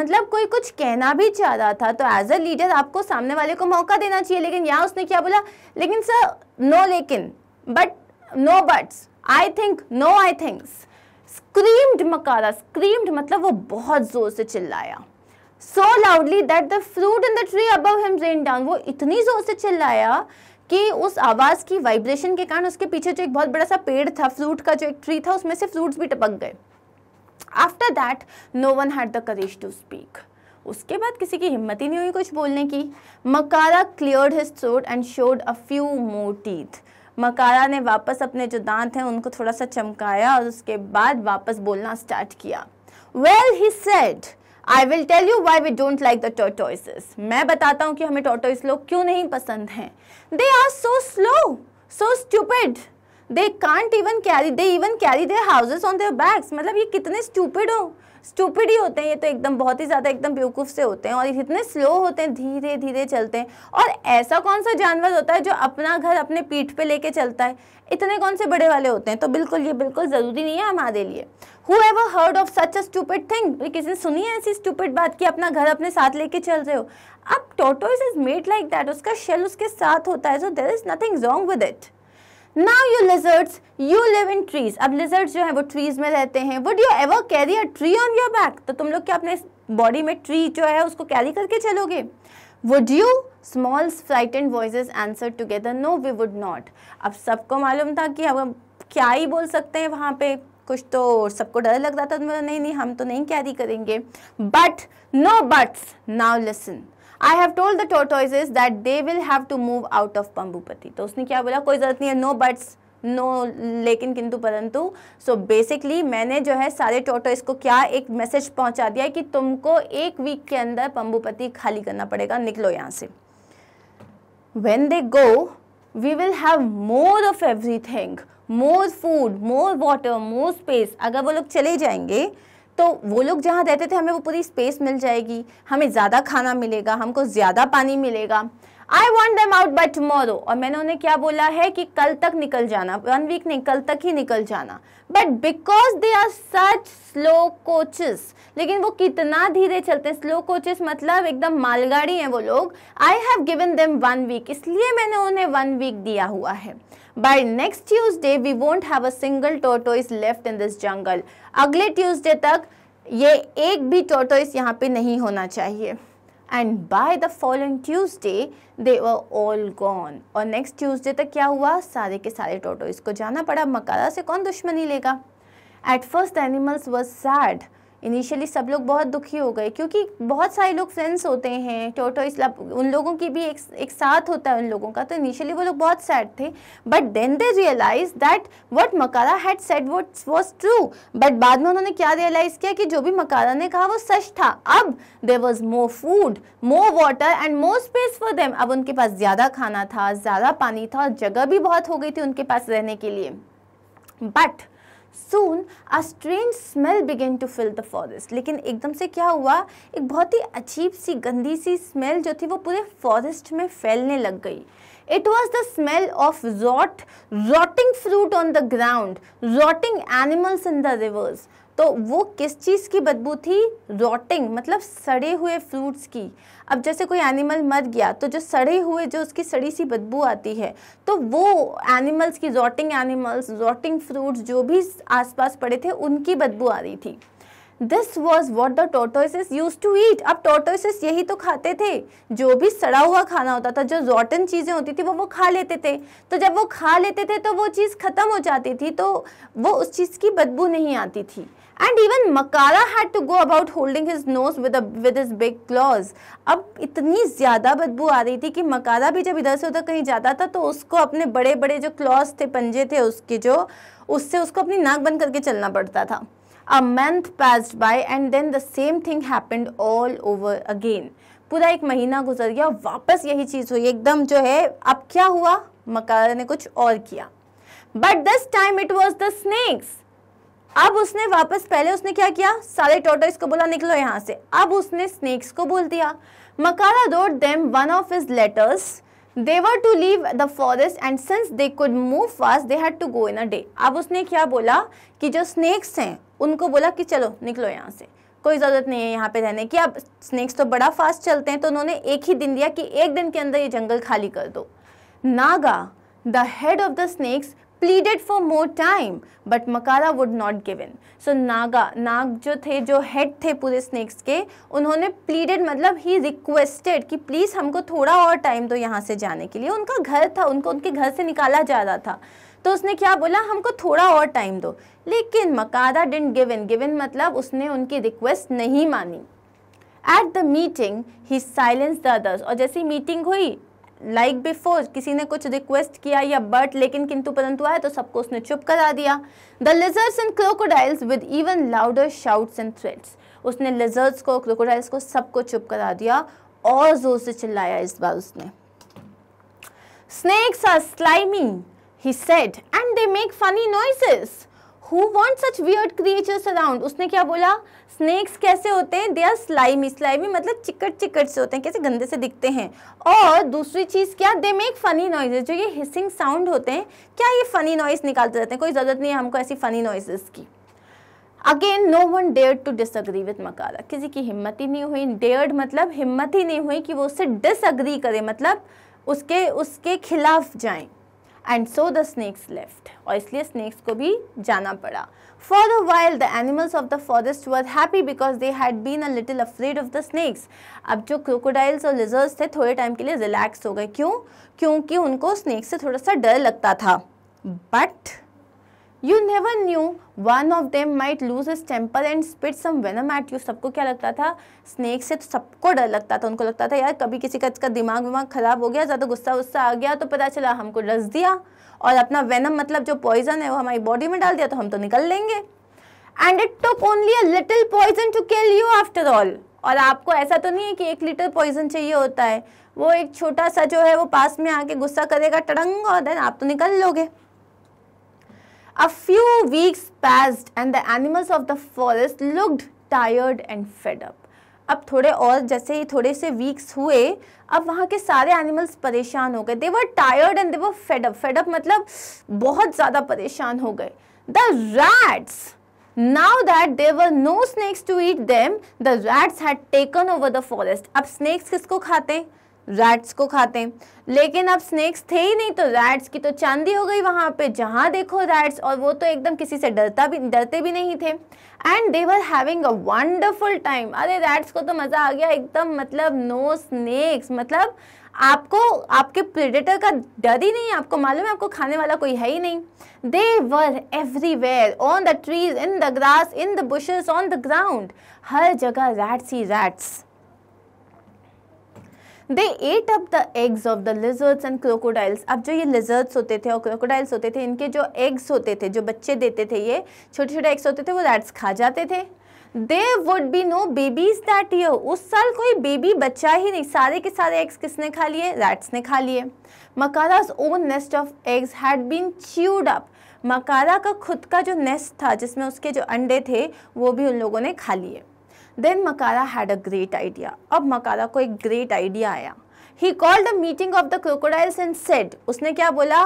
मतलब कोई कुछ कहना भी चाह रहा था तो एज अ लीडर आपको सामने वाले को मौका देना चाहिए लेकिन यहाँ उसने क्या बोला लेकिन सर नो लेकिन but no buts I think no I thinks screamed Makara screamed मतलब वो बहुत जोर से चिल्लाया so loudly that the fruit in the tree above him rain down वो इतनी जोर से चिल्लाया कि उस आवाज़ की वाइब्रेशन के कारण उसके पीछे जो एक बहुत बड़ा सा पेड़ था फ्रूट का जो एक ट्री था उसमें से फ्रूट्स भी टपक गए after that no one had the courage to speak उसके बाद किसी की हिम्मत ही नहीं हुई कुछ बोलने की Makara clear his throat and showed a few more teeth Makara ने वापस अपने जो दांत हैं उनको थोड़ा सा चमकाया और उसके बाद वापस बोलना स्टार्ट किया well he said I will tell you why we don't like the tortoise मैं बताता हूँ कि हमें टोटोइस लोग क्यों नहीं पसंद हैं they are so slow so stupid they can't even carry they even carry their houses on their backs मतलब ये कितने स्टूपिड हो स्टूपिड ही होते हैं ये तो एकदम बहुत ही ज़्यादा एकदम बेवकूफ़ से होते हैं और इतने स्लो होते हैं धीरे धीरे चलते हैं और ऐसा कौन सा जानवर होता है जो अपना घर अपने पीठ पे लेके चलता है इतने कौन से बड़े वाले होते हैं तो बिल्कुल ये बिल्कुल ज़रूरी नहीं है हमारे लिए who ever heard of such a stupid thing किसी ने सुनी है ऐसी स्टूपिड बात कि अपना घर अपने साथ लेके चल रहे हो अब tortoise is made like that उसका शेल उसके साथ होता है so there is nothing wrong with it now you lizards you live in trees अब लिजर्ड्स जो है वो ट्रीज में रहते हैं would you ever carry a tree on your back तो तुम लोग क्या अपने बॉडी में ट्री जो है उसको कैरी करके चलोगे would you small frightened voice answer together no we would not अब सबको मालूम था कि हम क्या ही बोल सकते हैं वहाँ पे कुछ तो सबको डर लग रहा था तो नहीं नहीं हम तो नहीं कैरी करेंगे but no buts now listen I have told the tortoises that they will have to move out of Pambupati तो उसने क्या बोला कोई ज़रूरत नहीं है नो बट्स नो लेकिन किंतु परंतु सो so बेसिकली मैंने जो है सारे टोटोइस को क्या एक मैसेज पहुंचा दिया कि तुमको एक वीक के अंदर पंबूपति खाली करना पड़ेगा निकलो यहाँ से when they go, we will have more of everything, more food, more water, more space. अगर वो लोग चले जाएंगे तो वो लोग जहाँ रहते थे हमें वो पूरी स्पेस मिल जाएगी हमें ज़्यादा खाना मिलेगा हमको ज़्यादा पानी मिलेगा I want them out by tomorrow और मैंने उन्हें क्या बोला है कि कल तक निकल जाना वन वीक नहीं कल तक ही निकल जाना but because they are such slow coaches लेकिन वो कितना धीरे चलते हैं स्लो कोचेस मतलब एकदम मालगाड़ी हैं वो लोग I have given them one week इसलिए मैंने उन्हें वन वीक दिया हुआ है By next Tuesday, we won't have single tortoise left in this jungle अगले ट्यूजडे तक ये एक भी tortoise यहाँ पे नहीं होना चाहिए and by the following Tuesday they were all gone और नेक्स्ट ट्यूजडे तक क्या हुआ सारे के सारे टोटो इसको जाना पड़ा मकाला से कौन दुश्मनी लेगा at first animals were sad initially सब लोग बहुत दुखी हो गए क्योंकि बहुत सारे लोग फ्रेंड्स होते हैं टोटो इस उन लोगों की भी एक एक साथ होता है उन लोगों का तो इनिशियली वो लोग बहुत सैड थे but then they realise that what Makara had said what was true बट बाद में उन्होंने क्या रियलाइज़ किया कि जो भी मकारा ने कहा वो सच था अब there was more food more water and more space for them अब उनके पास ज़्यादा खाना था ज़्यादा पानी था और जगह भी बहुत हो गई थी उनके पास रहने के लिए but soon a strange smell began to fill the forest लेकिन एकदम से क्या हुआ एक बहुत ही अजीब सी गंदी सी स्मेल जो थी वो पूरे फॉरेस्ट में फैलने लग गई it was the smell of rot rotting fruit on the ground rotting animals in the rivers तो वो किस चीज़ की बदबू थी रोटिंग मतलब सड़े हुए फ्रूट्स की अब जैसे कोई एनिमल मर गया तो जो सड़े हुए जो उसकी सड़ी सी बदबू आती है तो वो एनिमल्स की रोटिंग एनिमल्स रोटिंग फ्रूट्स जो भी आसपास पड़े थे उनकी बदबू आ रही थी this was what the tortoises used to eat अब टोटोइसिस यही तो खाते थे जो भी सड़ा हुआ खाना होता था जो रॉटन चीज़ें होती थी वो वो खा लेते थे तो जब वो खा लेते थे तो वो चीज़ ख़त्म हो जाती थी तो वो उस चीज़ की बदबू नहीं आती थी and even Makara had to go about holding his nose with with his big claws अब इतनी ज़्यादा बदबू आ रही थी कि मकारा भी जब इधर से उधर कहीं जाता था तो उसको अपने बड़े बड़े जो क्लॉज थे पंजे थे उसके जो उससे उसको अपनी नाक बंद करके चलना पड़ता था a month passed by and then the same thing happened all over again पूरा एक महीना गुजर गया वापस यही चीज़ हुई एकदम जो है अब क्या हुआ मकारा ने कुछ और किया but this time it was the snakes अब उसने वापस पहले उसने क्या किया सारे टोटोइस को बोला निकलो यहाँ से अब उसने स्नेक्स को बोल दिया Makara wrote them one of his letters their to leave the forest and since they could move fast they had to go in a day अब उसने क्या बोला कि जो स्नेक्स हैं उनको बोला कि चलो निकलो यहाँ से कोई ज़रूरत नहीं है यहाँ पे रहने की अब स्नेक्स तो बड़ा फास्ट चलते हैं तो उन्होंने एक ही दिन दिया कि एक दिन के अंदर ये जंगल खाली कर दो Naga the head of the snakes pleaded for more time but Makara would not give in so Naga नाग जो थे जो हेड थे पूरे स्नेक्स के उन्होंने प्लीडेड मतलब ही रिक्वेस्टेड कि प्लीज़ हमको थोड़ा और टाइम दो यहाँ से जाने के लिए उनका घर था उनको उनके घर से निकाला जा रहा था तो उसने क्या बोला हमको थोड़ा और टाइम दो लेकिन Makara didn't give in give in मतलब उसने उनकी रिक्वेस्ट नहीं मानी at the meeting he silence the others और जैसी मीटिंग हुई लाइक like बिफोर किसी ने कुछ रिक्वेस्ट किया या बट लेकिन किंतु परंतु आया तो सबको उसने चुप करा दिया the lizards and crocodiles with even louder shouts and threats उसने लिजर्स को क्रोकोडाइल्स को सबको चुप करा दिया और जोर से चिल्लाया इस बार उसने snakes are slimy he said and they make funny noises who want such weird creatures around उसने क्या बोला स्नेक्स कैसे होते हैं दे आर स्लाइमी स्लाइमी मतलब चिकट चिकट से होते हैं कैसे गंदे से दिखते हैं और दूसरी चीज़ क्या दे मेक फ़नी नॉइजेज जो ये हिसिंग साउंड होते हैं क्या ये फ़नी नॉइज़ निकालते रहते हैं कोई ज़रूरत नहीं है हमको ऐसी फ़नी नॉइजेस की again no one dare to disagree with Makara किसी की हिम्मत ही नहीं हुई डेयर्ड मतलब हिम्मत ही नहीं हुई कि वो उससे डिसअग्री करे मतलब उसके उसके खिलाफ जाएं and so the snakes left और इसलिए स्नेक्स को भी जाना पड़ा for the wild the animals of the forest were happy because they had been a little afraid of the snakes अब जो क्रोकोडाइल्स और लिजर्स थे थोड़े टाइम के लिए रिलैक्स हो गए क्यों क्योंकि उनको स्नेक्स से थोड़ा सा डर लगता था but you never knew one of them might lose his temper and spit some venom at you सबको क्या लगता था स्नेक से तो सबको डर लगता था उनको लगता था यार कभी किसी का इसका दिमाग विमाग खराब हो गया ज़्यादा गुस्सा गुस्सा आ गया तो पता चला हमको डस दिया और अपना वेनम मतलब जो पॉइजन है वो हमारी बॉडी में डाल दिया तो हम तो निकल लेंगे and it took only a little poison to kill you after all और आपको ऐसा तो नहीं है कि एक लीटर पॉइजन चाहिए होता है वो एक छोटा सा जो है वो पास में आके गुस्सा करेगा टड़ंग और देन आप तो निकल लोगे A few weeks passed and the animals of the forest looked tired and fed up. अब थोड़े और जैसे ही थोड़े से वीक्स हुए अब वहाँ के सारे एनिमल्स परेशान हो गए they were tired and they were fed up fed up मतलब बहुत ज़्यादा परेशान हो गए the rats Now that there were no snakes to eat them, the rats had taken over the forest. अब snakes किसको खाते हैं रैट्स को खाते हैं लेकिन अब स्नेक्स थे ही नहीं तो रैट्स की तो चांदी हो गई वहाँ पे जहाँ देखो रैट्स और वो तो एकदम किसी से डरता भी डरते भी नहीं थे and they were having a wonderful time अरे रैट्स को तो मज़ा आ गया एकदम मतलब नो स्नेक्स मतलब आपको आपके प्रेडेटर का डर ही नहीं आपको मालूम है आपको खाने वाला कोई है ही नहीं they were everywhere on the trees in the grass in the bushes on the ground हर जगह रैट्स ही rats they ate up the eggs of the lizards and crocodiles अब जो ये लिजर्ट्स होते थे और क्रोकोडाइल्स होते थे इनके जो एग्स होते थे जो बच्चे देते थे ये छोटे छोटे एग्स होते थे वो रैट्स खा जाते थे they would be no babies that year उस साल कोई बेबी बच्चा ही नहीं सारे के सारे एग्स किसने खा लिए रैट्स ने खा लिए Makara's own nest of eggs had been chewed up Makara का खुद का जो नेस्ट था जिसमें उसके जो अंडे थे वो भी उन लोगों ने खा लिए then Makara had a great idea अब मकारा को एक ग्रेट आइडिया आया he called a meeting of the crocodiles and said उसने क्या बोला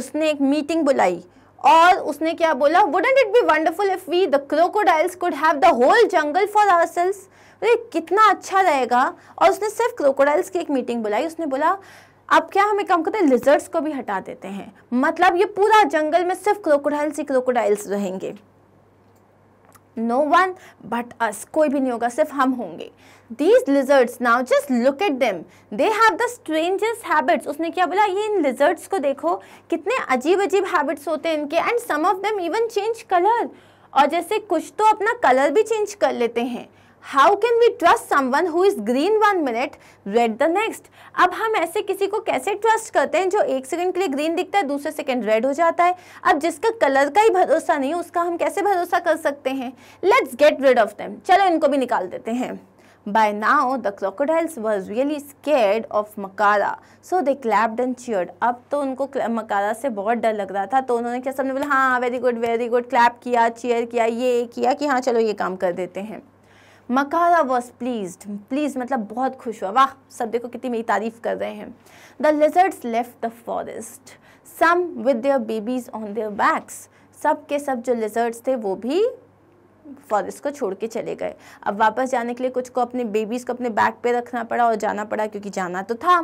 उसने एक मीटिंग बुलाई और उसने क्या बोला wouldn't it be wonderful if we the crocodiles could have the whole jungle for ourselves कितना अच्छा रहेगा और उसने सिर्फ क्रोकोडाइल्स की एक मीटिंग बुलाई उसने बोला अब क्या हमें काम करते हैं लिजर्ड्स को भी हटा देते हैं मतलब ये पूरा जंगल में सिर्फ क्रोकोडाइल्स ही क्रोकोडाइल्स रहेंगे नो वन बट अस कोई भी नहीं होगा सिर्फ हम होंगे these lizards now just look at them they have the strangest habits उसने क्या बोला ये इन लिजर्ड्स को देखो कितने अजीब अजीब हैबिट्स होते हैं इनके and some of them even change colour और जैसे कुछ तो अपना कलर भी चेंज कर लेते हैं how can we trust someone who is green one minute red the next अब हम ऐसे किसी को कैसे ट्रस्ट करते हैं जो एक सेकंड के लिए ग्रीन दिखता है दूसरे सेकंड रेड हो जाता है अब जिसका कलर का ही भरोसा नहीं उसका हम कैसे भरोसा कर सकते हैं let's get rid of them चलो इनको भी निकाल देते हैं By now, the crocodiles were really scared of Makara, so they clapped and cheered. अब तो उनको मकारा से बहुत डर लग रहा था तो उन्होंने क्या सबने बोला हाँ very good very good clap किया cheer किया ये किया कि हाँ चलो ये काम कर देते हैं मकारा वॉज प्लीज प्लीज मतलब बहुत खुश हुआ वाह सब देखो कितनी मेरी तारीफ कर रहे हैं the lizards left the forest some with their babies on their backs सब के सब जो लेजर्ड्स थे वो भी फॉरेस्ट को छोड़ के चले गए अब वापस जाने के लिए कुछ को अपने बेबीज़ को अपने बैग पे रखना पड़ा और जाना पड़ा क्योंकि जाना तो था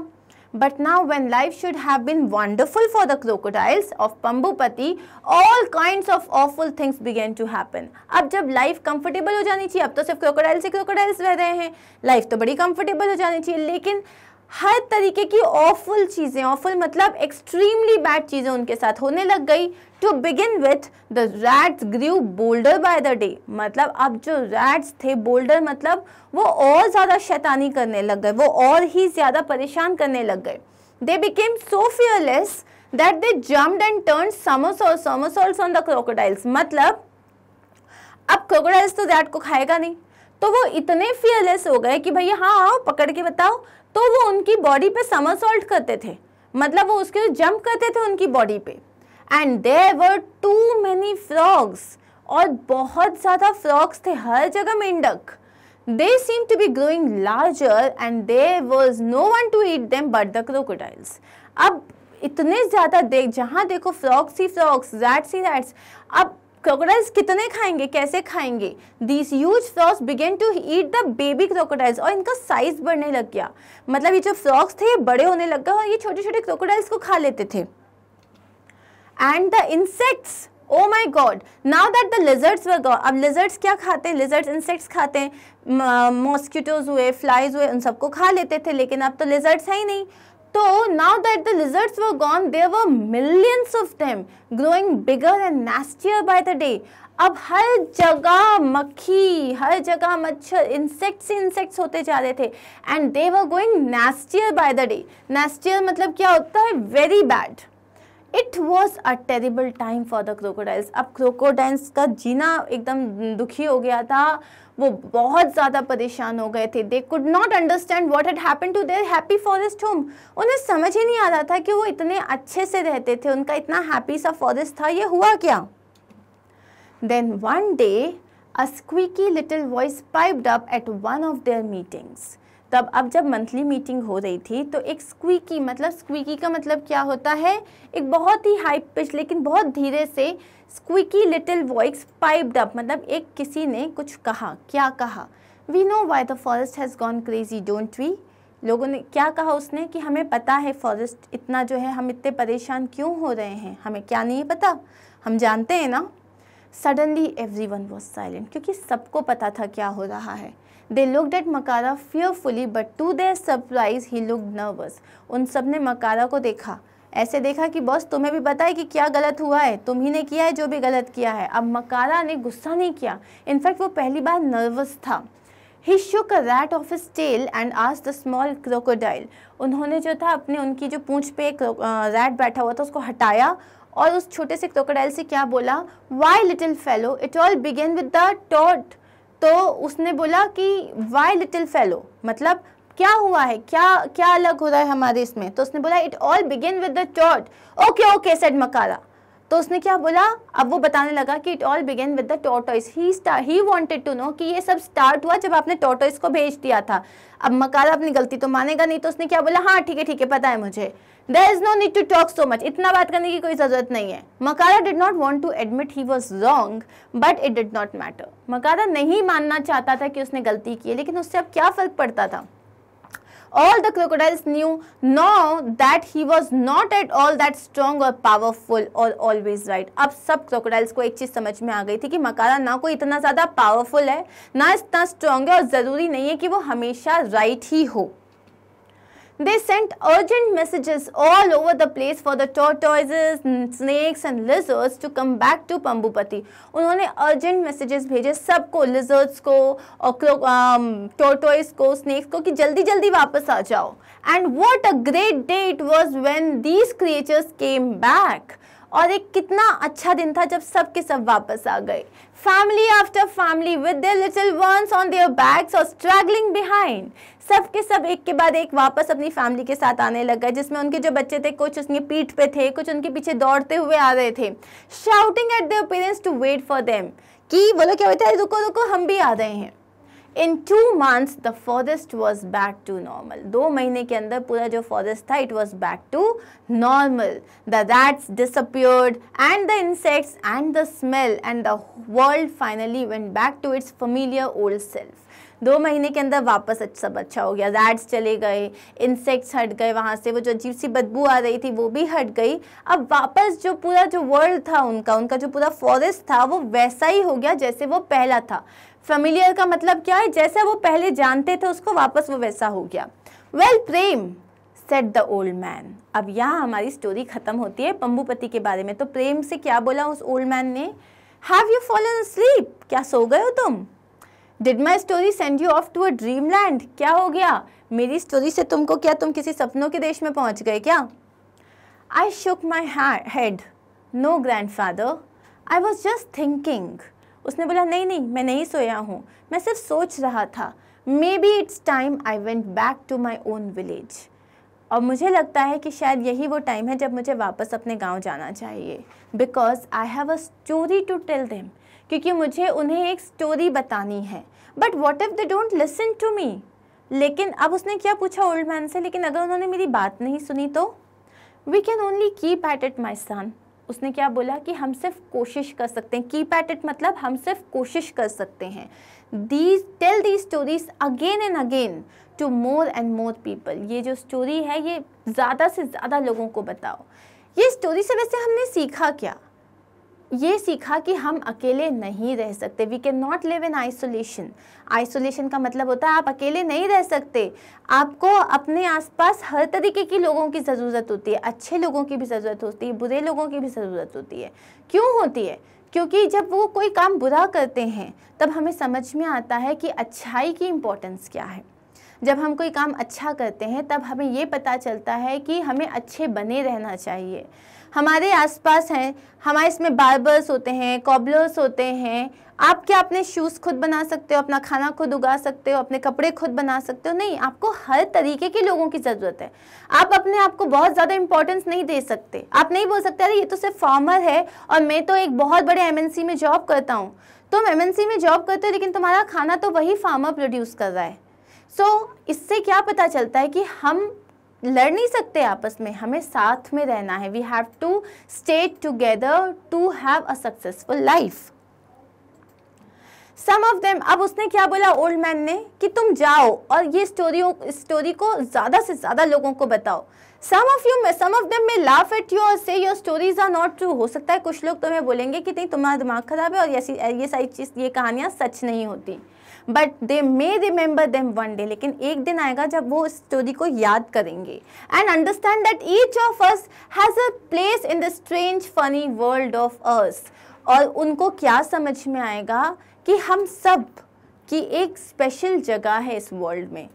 But now when life should have been wonderful for the crocodiles of Pambupati, all kinds of awful things began to happen. अब जब लाइफ कंफर्टेबल हो जानी चाहिए अब तो सिर्फ क्रोकोडाइल्स ही क्रोकोडाइल्स रह रहे हैं लाइफ तो बड़ी कंफर्टेबल हो जानी चाहिए लेकिन हर तरीके की ऑफुल चीज़ें ऑफुल मतलब एक्सट्रीमली बैड चीज़ें उनके साथ होने लग गई to begin with the rats grew bolder by the day मतलब अब जो रैट्स थे बोल्डर मतलब वो और ज़्यादा शैतानी करने लग गए वो और ही ज़्यादा परेशान करने लग गए they became so fearless that they jumped and turn somersault somersaults on the crocodiles मतलब अब क्रोकोडाइल्स तो रैट को खाएगा नहीं तो वो इतने फियरलेस हो गए कि भैया हाँ आओ पकड़ के बताओ तो वो उनकी बॉडी पे समर सॉल्ट करते थे मतलब वो उसके जंप करते थे उनकी बॉडी पे and there were too many frogs और बहुत ज़्यादा फ्रॉग्स थे हर जगह मेंढक they seem to be growing larger and they was no one to eat them but the crocodiles अब इतने ज़्यादा देख जहाँ देखो फ्रॉक्स ही फ्रॉक्स रैट्स ही रैट्स अब क्रोकोडाइल्स कितने खाएंगे कैसे खाएंगे this huge frogs began to eat the baby crocodiles और इनका साइज बढ़ने लग गया मतलब ये जो फ्रॉक्स थे ये बड़े होने लग गए और ये छोटे छोटे क्रोकोडाइल्स को खा लेते थे and the insects oh my god now that the lizards were gone अब लिजर्ट्स क्या खाते हैं लिजर्ट्स इंसेक्ट्स खाते हैं मॉस्किटोज हुए फ्लाइज हुए उन सबको खा लेते थे लेकिन अब तो लिजर्ट्स है ही नहीं तो now that the lizards were gone there were millions of them growing bigger and nastier by the day अब हर जगह मक्खी हर जगह मच्छर इंसेक्ट्स ही इंसेक्ट्स होते जा रहे थे and they were going nastier by the day nastier मतलब क्या होता है very bad it was a terrible time for the crocodiles अब क्रोकोडाइल्स का जीना एकदम दुखी हो गया था वो बहुत ज़्यादा परेशान हो गए थे they could not understand what had happen to their happy forest home उन्हें समझ ही नहीं आ रहा था कि वो इतने अच्छे से रहते थे उनका इतना हैप्पी सा फॉरेस्ट था ये हुआ क्या then one day a squeaky little voice piped up at one of their meetings तब अब जब मंथली मीटिंग हो रही थी तो एक स्क्वीकी मतलब स्क्वीकी का मतलब क्या होता है एक बहुत ही हाई पिच लेकिन बहुत धीरे से squeaky little voice piped up मतलब एक किसी ने कुछ कहा क्या कहा we know why the forest has gone crazy don't we लोगों ने क्या कहा उसने कि हमें पता है फॉरेस्ट इतना जो है हम इतने परेशान क्यों हो रहे हैं हमें क्या नहीं पता हम जानते हैं ना suddenly everyone was silent क्योंकि सबको पता था क्या हो रहा है they looked at Makara fearfully but to their surprise he look nervous उन सब ने मकारा को देखा ऐसे देखा कि बॉस तुम्हें भी पता है कि क्या गलत हुआ है तुम ही ने किया है जो भी गलत किया है अब मकारा ने गुस्सा नहीं किया इनफैक्ट वो पहली बार नर्वस था he shook a rat off his tail and आज द स्मॉल क्रोकोडाइल उन्होंने जो था अपने उनकी जो पूंछ पे एक रैट बैठा हुआ था उसको हटाया और उस छोटे से क्रोकोडाइल से क्या बोला why little fellow it all began with the टॉट तो उसने बोला कि वाई लिटिल फेलो मतलब क्या हुआ है क्या क्या अलग हो रहा है हमारे इसमें तो उसने बोला it all begin with the टॉट ओके ओके सेड मकारा तो उसने क्या बोला अब वो बताने लगा कि it all began with the tortoise he stared he wanted to know कि ये सब स्टार्ट हुआ जब आपने टोटोइस को भेज दिया था अब मकारा अपनी गलती तो मानेगा नहीं तो उसने क्या बोला हाँ ठीक है ठीक है पता है मुझे there is no need to talk so much इतना बात करने की कोई जरूरत नहीं है Makara did not want to admit he was wrong but it did not matter Makara नहीं मानना चाहता था कि उसने गलती की है लेकिन उससे अब क्या फर्क पड़ता था all the crocodiles knew now that he was not at all that strong or powerful or always right अब सब crocodiles को एक चीज समझ में आ गई थी कि मकारा ना कोई इतना ज्यादा powerful है ना इतना strong है और जरूरी नहीं है कि वो हमेशा right ही हो They sent urgent messages all over the place for the tortoises, snakes and lizards to come back to Pambupati. unhone urgent messages bheje sabko lizards ko or um, tortoise ko snakes ko ki jaldi jaldi wapas aa jao And what a great day it was when these creatures came back. और एक कितना अच्छा दिन था जब सब के सब वापस आ गए family after family with their little ones on their backs और स्ट्रगलिंग बिहाइंड सब के सब एक के बाद एक वापस अपनी फैमिली के साथ आने लग गए जिसमें उनके जो बच्चे थे कुछ उसके पीठ पे थे कुछ उनके पीछे दौड़ते हुए आ रहे थे shouting at their parents to wait for them कि बोलो क्या होता है रुको रुको हम भी आ रहे हैं in two months the forest was back to normal दो महीने के अंदर पूरा जो फॉरेस्ट था it was back to normal the rats disappeared and the insects and the smell and the world finally went back to its familiar old self दो महीने के अंदर वापस सब अच्छा हो गया रैट्स चले गए इंसेक्ट्स हट गए वहाँ से वो जो अजीब सी बदबू आ रही थी वो भी हट गई अब वापस जो पूरा जो वर्ल्ड था उनका उनका जो पूरा फॉरेस्ट था वो वैसा ही हो गया जैसे वो पहला था फेमिलियर का मतलब क्या है जैसा वो पहले जानते थे उसको वापस वो वैसा हो गया well Prem said the old man अब यहाँ हमारी स्टोरी खत्म होती है पंबूपति के बारे में तो प्रेम से क्या बोला उस ओल्ड मैन ने हैव यू फॉलन स्लीप क्या सो गए हो तुम did my story send you off to a dream land क्या हो गया मेरी स्टोरी से तुमको क्या तुम किसी सपनों के देश में पहुँच गए क्या I shook my head no grandfather I was just thinking उसने बोला नहीं नहीं मैं नहीं सोया हूँ मैं सिर्फ सोच रहा था maybe it's time I went back to my own village और मुझे लगता है कि शायद यही वो टाइम है जब मुझे वापस अपने गांव जाना चाहिए because I have a story to tell them क्योंकि मुझे उन्हें एक स्टोरी बतानी है but what if they don't listen to me लेकिन अब उसने क्या पूछा ओल्ड मैन से लेकिन अगर उन्होंने मेरी बात नहीं सुनी तो we can only keep at it my son उसने क्या बोला कि हम सिर्फ कोशिश कर सकते हैं कीप एट इट मतलब हम सिर्फ कोशिश कर सकते हैं these tell the stories again and again to more and more people ये जो स्टोरी है ये ज़्यादा से ज़्यादा लोगों को बताओ ये स्टोरी से वैसे हमने सीखा क्या ये सीखा कि हम अकेले नहीं रह सकते we can not live in isolation isolation का मतलब होता है आप अकेले नहीं रह सकते आपको अपने आसपास हर तरीके के लोगों की ज़रूरत होती है अच्छे लोगों की भी ज़रूरत होती है बुरे लोगों की भी ज़रूरत होती है क्यों होती है क्योंकि जब वो कोई काम बुरा करते हैं तब हमें समझ में आता है कि अच्छाई की इम्पोर्टेंस क्या है जब हम कोई काम अच्छा करते हैं तब हमें ये पता चलता है कि हमें अच्छे बने रहना चाहिए हमारे आसपास हैं हमारे इसमें बार्बर्स होते हैं कॉबलर्स होते हैं आप क्या अपने शूज़ खुद बना सकते हो अपना खाना खुद उगा सकते हो अपने कपड़े खुद बना सकते हो नहीं आपको हर तरीके के लोगों की ज़रूरत है आप अपने आप को बहुत ज़्यादा इंपॉर्टेंस नहीं दे सकते आप नहीं बोल सकते अरे ये तो सिर्फ फार्मर है और मैं तो एक बहुत बड़े एम में जॉब करता हूँ तुम एम में जॉब करते हो लेकिन तुम्हारा खाना तो वही फार्मर प्रोड्यूस कर रहा है सो so, इससे क्या पता चलता है कि हम लड़ नहीं सकते आपस में हमें साथ में रहना है we have to stay together to have a successful life some of them अब उसने क्या बोला ओल्ड मैन ने कि तुम जाओ और ये स्टोरी स्टोरी को ज़्यादा से ज़्यादा लोगों को बताओ some of you some of them may laugh at you और say your stories are not true हो सकता है कुछ लोग तुम्हें बोलेंगे कि नहीं तुम्हारा दिमाग खराब है और ऐसी ये सारी चीज़ ये कहानियाँ सच नहीं होती but they may remember them one day लेकिन एक दिन आएगा जब वो इस स्टोरी को याद करेंगे and understand that each of us has a place in the strange funny world of ours और उनको क्या समझ में आएगा कि हम सब की एक स्पेशल जगह है इस वर्ल्ड में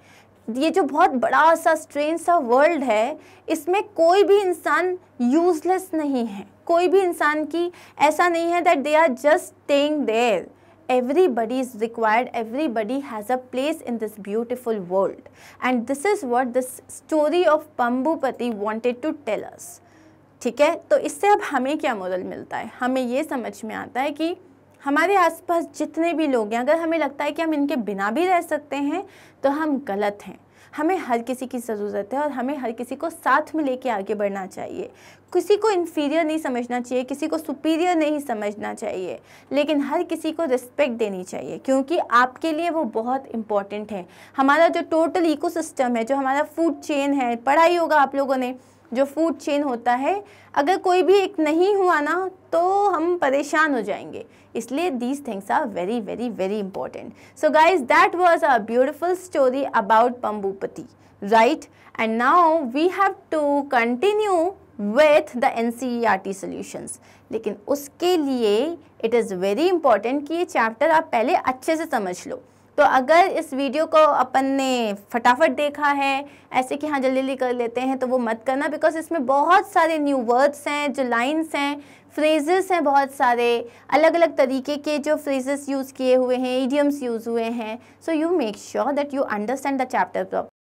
ये जो बहुत बड़ा सा स्ट्रेन सा वर्ल्ड है इसमें कोई भी इंसान यूजलेस नहीं है कोई भी इंसान की ऐसा नहीं है that they are just staying there everybody is required everybody has a place in this beautiful world and this is what this story of pambupati wanted to tell us ठीक है तो इससे अब हमें क्या मोरल मिलता है हमें ये समझ में आता है कि हमारे आसपास जितने भी लोग हैं अगर हमें लगता है कि हम इनके बिना भी रह सकते हैं तो हम गलत हैं हमें हर किसी की ज़रूरत है और हमें हर किसी को साथ में लेके आगे बढ़ना चाहिए किसी को इन्फीरियर नहीं समझना चाहिए किसी को सुपीरियर नहीं समझना चाहिए लेकिन हर किसी को रिस्पेक्ट देनी चाहिए क्योंकि आपके लिए वो बहुत इंपॉर्टेंट है हमारा जो टोटल इको है जो हमारा फूड चेन है पढ़ा ही होगा आप लोगों ने जो फूड चेन होता है अगर कोई भी एक नहीं हुआ ना तो हम परेशान हो जाएंगे इसलिए these things are very very very important so guys that was a beautiful story about Pambupati right and we have to continue with the N C E R T solutions लेकिन उसके लिए इट इज़ वेरी इंपॉर्टेंट कि ये chapter आप पहले अच्छे से समझ लो तो अगर इस वीडियो को अपन ने फटाफट देखा है ऐसे कि हाँ जल्दी जल्दी कर लेते हैं तो वो मत करना बिकॉज इसमें बहुत सारे न्यू वर्ड्स हैं जो लाइन्स हैं फ्रेजेस हैं बहुत सारे अलग अलग तरीके के जो फ्रेजेस यूज़ किए हुए हैं इडियम्स यूज़ हुए हैं so you make sure that you understand the chapter proper